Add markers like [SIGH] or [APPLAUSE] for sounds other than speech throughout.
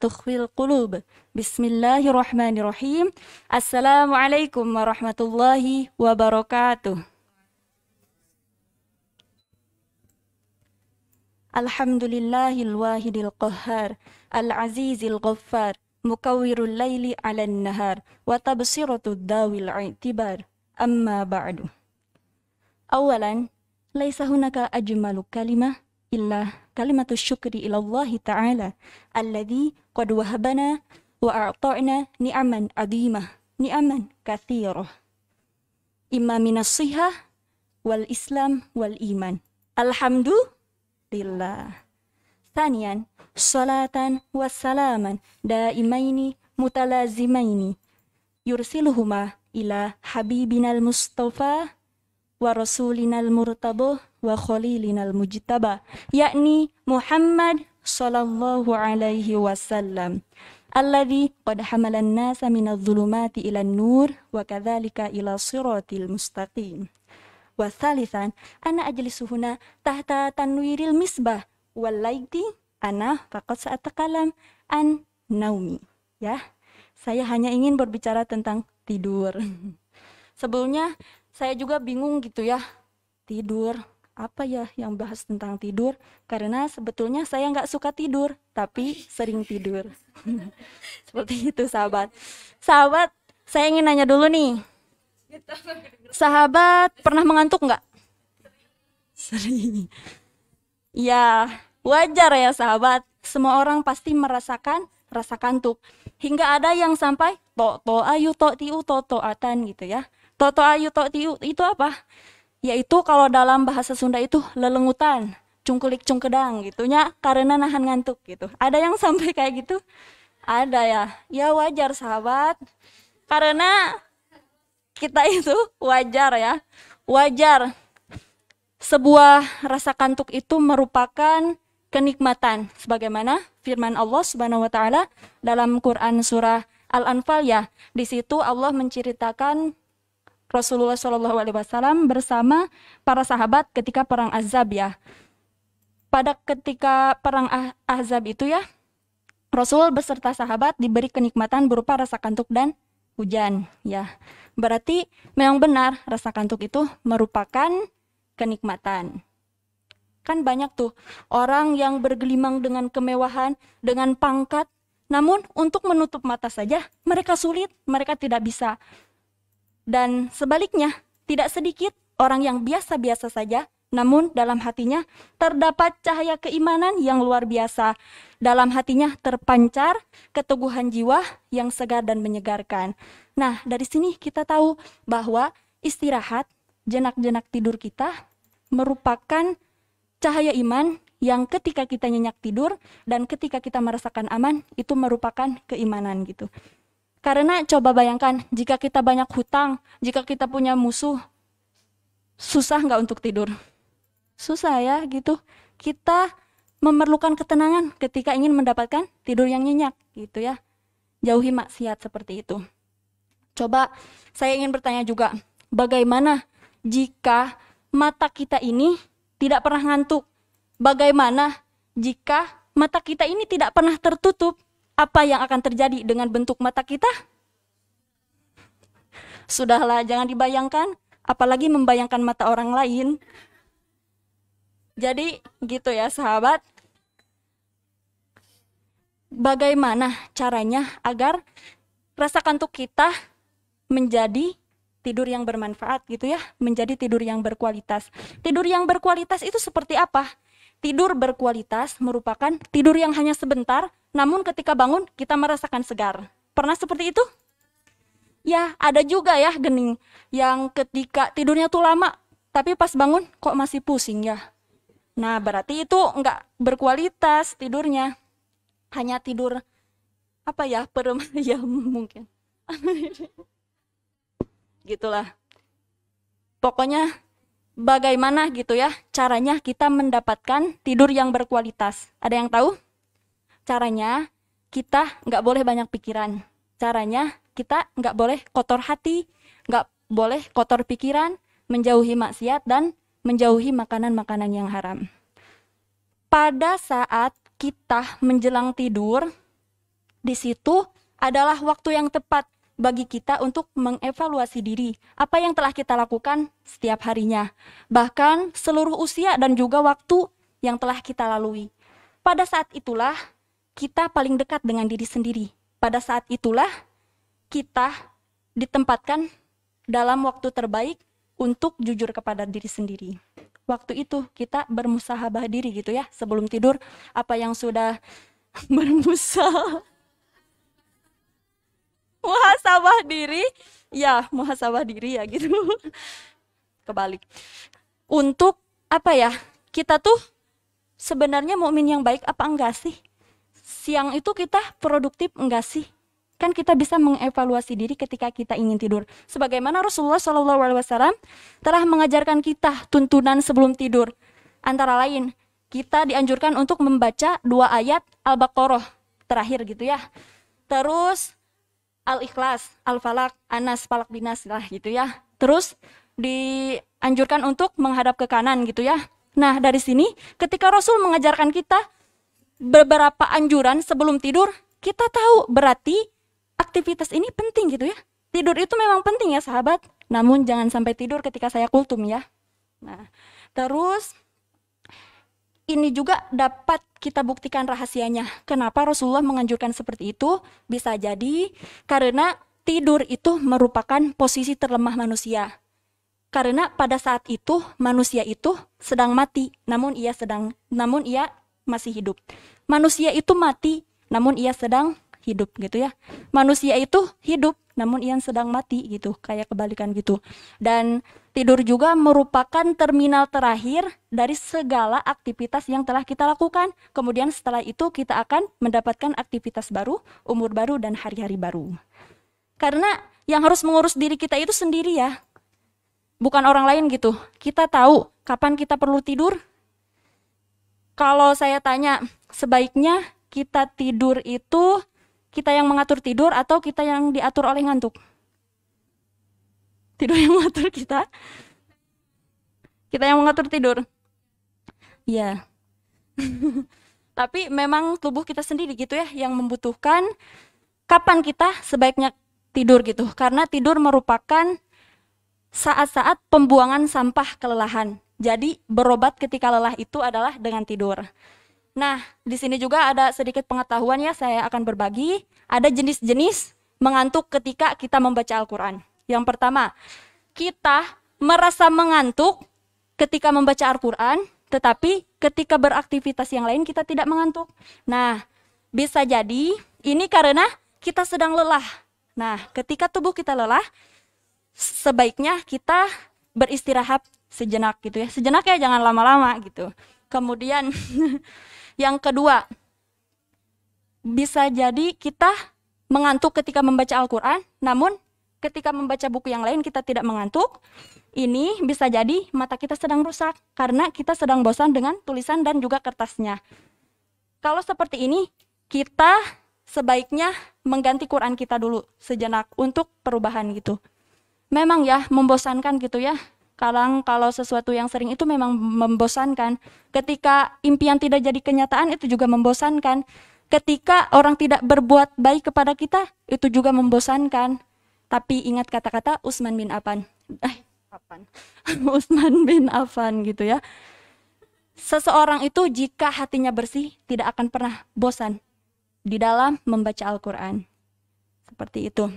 tukhwil qulub. Bismillahirrahmanirrahim. Assalamualaikum warahmatullahi wabarakatuh. Alhamdulillahil wahidil qahhar, al-azizil ghaffar, mukawwirul laili 'alan nahar, wa tabsiratud dawil i'tibar. Amma ba'du. Awalan, laisa hunaka ajmalu kalimah illa kalimatu syukri ilallahi ta'ala alladhi qad wahabana wa a'ta'na ni'aman adhimah ni'aman kathirah imma minasihah sihah wal islam wal iman alhamdulillah Thanian, salatan wassalaman daimaini mutalazimaini yursiluhuma ila habibinal mustafa wa rasulinal murtaboh wa khalilinal mujtaba yakni Muhammad sallallahu alaihi wasallam alladhi qad hamalan nasa minadh dhulumati ila nur wa kadzalika ila siratil mustaqim wa thalithan ana ajlisu huna tahta tanwiril misbah wal laiti ana faqad sa'atakalam an naumi ya saya hanya ingin berbicara tentang tidur [LAUGHS] sebelumnya saya juga bingung gitu ya tidur apa ya yang bahas tentang tidur karena sebetulnya saya nggak suka tidur tapi sering tidur [LAUGHS] seperti itu sahabat sahabat saya ingin nanya dulu nih sahabat pernah mengantuk nggak sering ya wajar ya sahabat semua orang pasti merasakan rasa kantuk hingga ada yang sampai toto ayu to tiu to atan gitu ya toto ayu to tiu itu apa yaitu kalau dalam bahasa Sunda itu lelengutan, cungkulik cungkedang gitunya karena nahan ngantuk gitu. Ada yang [LAUGHS] sampai kayak gitu? Ada ya. Ya wajar sahabat. Karena kita itu wajar ya. Wajar. Sebuah rasa kantuk itu merupakan kenikmatan sebagaimana firman Allah Subhanahu wa taala dalam Quran surah Al-Anfal ya. Di situ Allah menceritakan Rasulullah Shallallahu Alaihi Wasallam bersama para sahabat ketika perang Azab ya. Pada ketika perang azab ah-, itu ya, Rasul beserta sahabat diberi kenikmatan berupa rasa kantuk dan hujan ya. Berarti memang benar rasa kantuk itu merupakan kenikmatan. Kan banyak tuh orang yang bergelimang dengan kemewahan, dengan pangkat, namun untuk menutup mata saja mereka sulit, mereka tidak bisa. Dan sebaliknya, tidak sedikit orang yang biasa-biasa saja, namun dalam hatinya terdapat cahaya keimanan yang luar biasa. Dalam hatinya terpancar keteguhan jiwa yang segar dan menyegarkan. Nah, dari sini kita tahu bahwa istirahat, jenak-jenak tidur kita merupakan cahaya iman yang ketika kita nyenyak tidur dan ketika kita merasakan aman itu merupakan keimanan gitu. Karena coba bayangkan, jika kita banyak hutang, jika kita punya musuh, susah nggak untuk tidur? Susah ya gitu. Kita memerlukan ketenangan ketika ingin mendapatkan tidur yang nyenyak gitu ya. Jauhi maksiat seperti itu. Coba saya ingin bertanya juga, bagaimana jika mata kita ini tidak pernah ngantuk? Bagaimana jika mata kita ini tidak pernah tertutup? apa yang akan terjadi dengan bentuk mata kita? Sudahlah, jangan dibayangkan, apalagi membayangkan mata orang lain. Jadi, gitu ya, sahabat. Bagaimana caranya agar rasa kantuk kita menjadi tidur yang bermanfaat gitu ya, menjadi tidur yang berkualitas. Tidur yang berkualitas itu seperti apa? Tidur berkualitas merupakan tidur yang hanya sebentar, namun ketika bangun kita merasakan segar. Pernah seperti itu? Ya, ada juga ya gening yang ketika tidurnya tuh lama, tapi pas bangun kok masih pusing ya. Nah, berarti itu nggak berkualitas tidurnya. Hanya tidur apa ya, perem [LAUGHS] ya mungkin. [LAUGHS] Gitulah. Pokoknya bagaimana gitu ya caranya kita mendapatkan tidur yang berkualitas. Ada yang tahu? Caranya kita nggak boleh banyak pikiran. Caranya kita nggak boleh kotor hati, nggak boleh kotor pikiran, menjauhi maksiat dan menjauhi makanan-makanan yang haram. Pada saat kita menjelang tidur, di situ adalah waktu yang tepat bagi kita untuk mengevaluasi diri, apa yang telah kita lakukan setiap harinya, bahkan seluruh usia dan juga waktu yang telah kita lalui. Pada saat itulah kita paling dekat dengan diri sendiri. Pada saat itulah kita ditempatkan dalam waktu terbaik untuk jujur kepada diri sendiri. Waktu itu kita bermusahabah diri gitu ya, sebelum tidur apa yang sudah [LAUGHS] bermusahabah muhasabah diri ya muhasabah diri ya gitu kebalik untuk apa ya kita tuh sebenarnya mukmin yang baik apa enggak sih siang itu kita produktif enggak sih kan kita bisa mengevaluasi diri ketika kita ingin tidur sebagaimana Rasulullah Shallallahu Alaihi Wasallam telah mengajarkan kita tuntunan sebelum tidur antara lain kita dianjurkan untuk membaca dua ayat Al-Baqarah terakhir gitu ya terus Al-Ikhlas, Al-Falak, Anas, Palak Binas lah gitu ya. Terus dianjurkan untuk menghadap ke kanan gitu ya. Nah, dari sini ketika Rasul mengajarkan kita beberapa anjuran sebelum tidur, kita tahu berarti aktivitas ini penting gitu ya. Tidur itu memang penting ya sahabat, namun jangan sampai tidur ketika saya kultum ya. Nah, terus ini juga dapat kita buktikan rahasianya. Kenapa Rasulullah menganjurkan seperti itu? Bisa jadi karena tidur itu merupakan posisi terlemah manusia. Karena pada saat itu manusia itu sedang mati, namun ia sedang namun ia masih hidup. Manusia itu mati, namun ia sedang hidup gitu ya. Manusia itu hidup, namun ia sedang mati gitu kayak kebalikan gitu dan tidur juga merupakan terminal terakhir dari segala aktivitas yang telah kita lakukan kemudian setelah itu kita akan mendapatkan aktivitas baru umur baru dan hari-hari baru karena yang harus mengurus diri kita itu sendiri ya bukan orang lain gitu kita tahu kapan kita perlu tidur kalau saya tanya sebaiknya kita tidur itu kita yang mengatur tidur atau kita yang diatur oleh ngantuk? Tidur yang mengatur kita? Kita yang mengatur tidur. Iya. [LAUGHS] Tapi memang tubuh kita sendiri gitu ya yang membutuhkan kapan kita sebaiknya tidur gitu. Karena tidur merupakan saat-saat pembuangan sampah kelelahan. Jadi berobat ketika lelah itu adalah dengan tidur. Nah, di sini juga ada sedikit pengetahuan ya saya akan berbagi. Ada jenis-jenis mengantuk ketika kita membaca Al-Quran. Yang pertama, kita merasa mengantuk ketika membaca Al-Quran, tetapi ketika beraktivitas yang lain kita tidak mengantuk. Nah, bisa jadi ini karena kita sedang lelah. Nah, ketika tubuh kita lelah, sebaiknya kita beristirahat sejenak gitu ya. Sejenak ya, jangan lama-lama gitu. Kemudian [LAUGHS] Yang kedua, bisa jadi kita mengantuk ketika membaca Al-Quran, namun ketika membaca buku yang lain kita tidak mengantuk. Ini bisa jadi mata kita sedang rusak karena kita sedang bosan dengan tulisan dan juga kertasnya. Kalau seperti ini, kita sebaiknya mengganti Quran kita dulu sejenak untuk perubahan gitu. Memang ya membosankan gitu ya kadang kalau sesuatu yang sering itu memang membosankan ketika impian tidak jadi kenyataan itu juga membosankan ketika orang tidak berbuat baik kepada kita itu juga membosankan tapi ingat kata-kata Usman bin Affan eh Affan [LAUGHS] Usman bin Affan gitu ya seseorang itu jika hatinya bersih tidak akan pernah bosan di dalam membaca Al-Qur'an seperti itu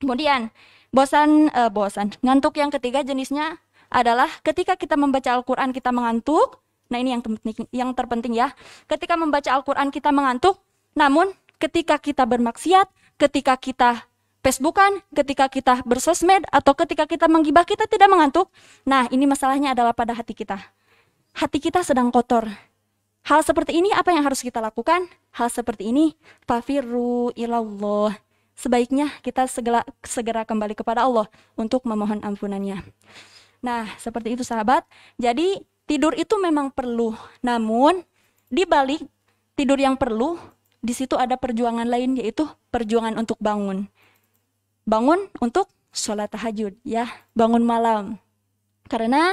kemudian bosan eh, bosan ngantuk yang ketiga jenisnya adalah ketika kita membaca Al-Quran kita mengantuk. Nah ini yang terpenting, yang terpenting ya. Ketika membaca Al-Quran kita mengantuk, namun ketika kita bermaksiat, ketika kita Facebookan, ketika kita bersosmed, atau ketika kita menggibah, kita tidak mengantuk. Nah, ini masalahnya adalah pada hati kita. Hati kita sedang kotor. Hal seperti ini apa yang harus kita lakukan? Hal seperti ini, fafiru ilallah. Sebaiknya kita segera, segera kembali kepada Allah untuk memohon ampunannya. Nah, seperti itu sahabat. Jadi tidur itu memang perlu. Namun di balik tidur yang perlu, di situ ada perjuangan lain yaitu perjuangan untuk bangun. Bangun untuk sholat tahajud ya, bangun malam. Karena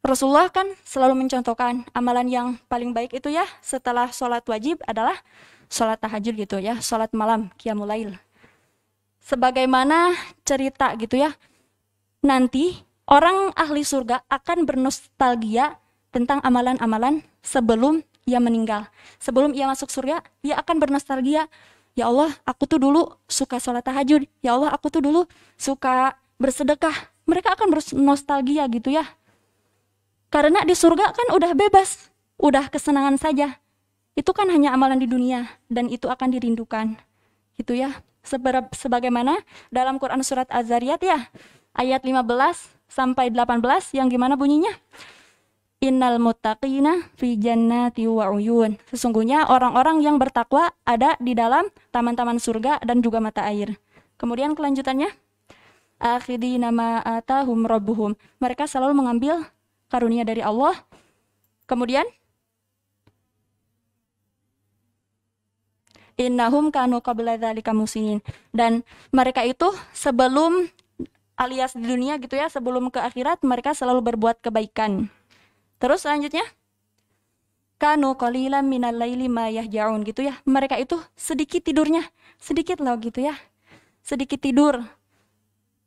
Rasulullah kan selalu mencontohkan amalan yang paling baik itu ya setelah sholat wajib adalah sholat tahajud gitu ya, sholat malam, kiamulail Sebagaimana cerita gitu ya, nanti Orang ahli surga akan bernostalgia tentang amalan-amalan sebelum ia meninggal. Sebelum ia masuk surga, ia akan bernostalgia. Ya Allah, aku tuh dulu suka sholat tahajud. Ya Allah, aku tuh dulu suka bersedekah. Mereka akan bernostalgia gitu ya. Karena di surga kan udah bebas, udah kesenangan saja. Itu kan hanya amalan di dunia dan itu akan dirindukan. Gitu ya. sebagaimana dalam Quran surat Az-Zariyat ya, ayat 15 sampai 18 yang gimana bunyinya? Innal mutaqina fi jannati wa uyun. Sesungguhnya orang-orang yang bertakwa ada di dalam taman-taman surga dan juga mata air. Kemudian kelanjutannya akhidi nama atahum rabbuhum. Mereka selalu mengambil karunia dari Allah. Kemudian innahum kanu qabla dzalika musinin dan mereka itu sebelum alias di dunia gitu ya sebelum ke akhirat mereka selalu berbuat kebaikan. Terus selanjutnya kanu qalilan minal laili ma gitu ya. Mereka itu sedikit tidurnya, sedikit loh gitu ya. Sedikit tidur.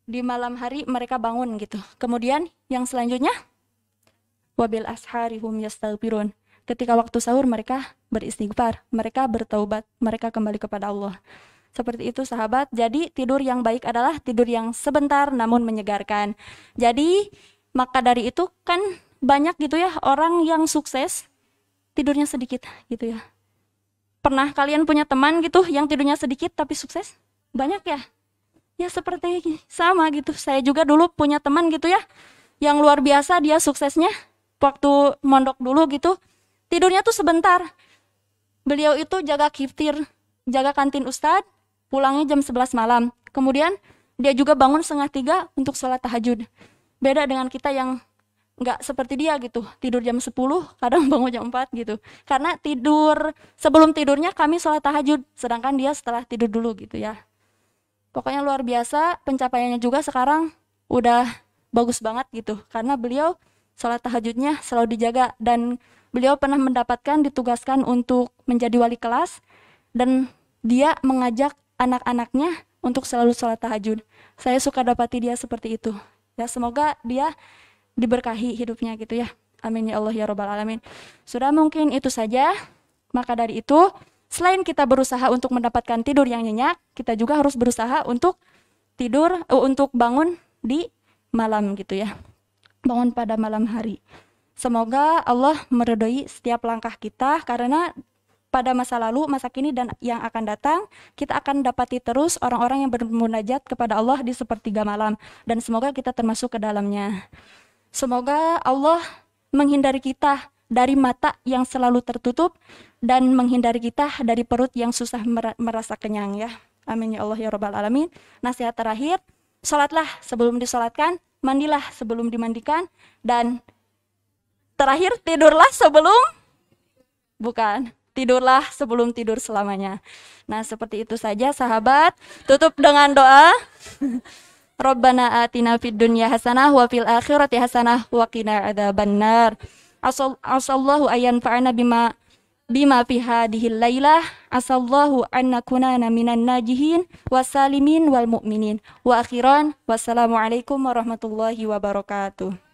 Di malam hari mereka bangun gitu. Kemudian yang selanjutnya wabil ashari hum yastaghfirun. Ketika waktu sahur mereka beristighfar, mereka bertaubat, mereka kembali kepada Allah. Seperti itu sahabat. Jadi tidur yang baik adalah tidur yang sebentar namun menyegarkan. Jadi maka dari itu kan banyak gitu ya orang yang sukses tidurnya sedikit gitu ya. Pernah kalian punya teman gitu yang tidurnya sedikit tapi sukses? Banyak ya? Ya seperti sama gitu. Saya juga dulu punya teman gitu ya yang luar biasa dia suksesnya waktu mondok dulu gitu tidurnya tuh sebentar beliau itu jaga kiftir jaga kantin ustadz pulangnya jam 11 malam. Kemudian dia juga bangun setengah tiga untuk sholat tahajud. Beda dengan kita yang nggak seperti dia gitu tidur jam 10 kadang [LAUGHS] bangun jam 4 gitu karena tidur sebelum tidurnya kami sholat tahajud sedangkan dia setelah tidur dulu gitu ya pokoknya luar biasa pencapaiannya juga sekarang udah bagus banget gitu karena beliau sholat tahajudnya selalu dijaga dan beliau pernah mendapatkan ditugaskan untuk menjadi wali kelas dan dia mengajak anak-anaknya untuk selalu sholat tahajud. Saya suka dapati dia seperti itu. Ya semoga dia diberkahi hidupnya gitu ya. Amin ya Allah ya robbal alamin. Sudah mungkin itu saja. Maka dari itu, selain kita berusaha untuk mendapatkan tidur yang nyenyak, kita juga harus berusaha untuk tidur uh, untuk bangun di malam gitu ya. Bangun pada malam hari. Semoga Allah meredoi setiap langkah kita karena pada masa lalu, masa kini, dan yang akan datang, kita akan dapati terus orang-orang yang bermunajat kepada Allah di sepertiga malam. Dan semoga kita termasuk ke dalamnya. Semoga Allah menghindari kita dari mata yang selalu tertutup dan menghindari kita dari perut yang susah merasa kenyang ya. Amin ya Allah ya Rabbal Alamin. Nasihat terakhir, sholatlah sebelum disolatkan, mandilah sebelum dimandikan, dan terakhir tidurlah sebelum bukan tidurlah sebelum tidur selamanya. Nah, seperti itu saja sahabat. Tutup dengan doa. [LAUGHS] Rabbana atina fid dunya hasanah wa fil akhirati hasanah wa qina adzabannar. Asallahu ayan fa'ana bima bima fi hadhihi lailah asallahu an nakuna minan najihin wasalimin wal mu'minin wa akhiran wassalamu alaikum warahmatullahi wabarakatuh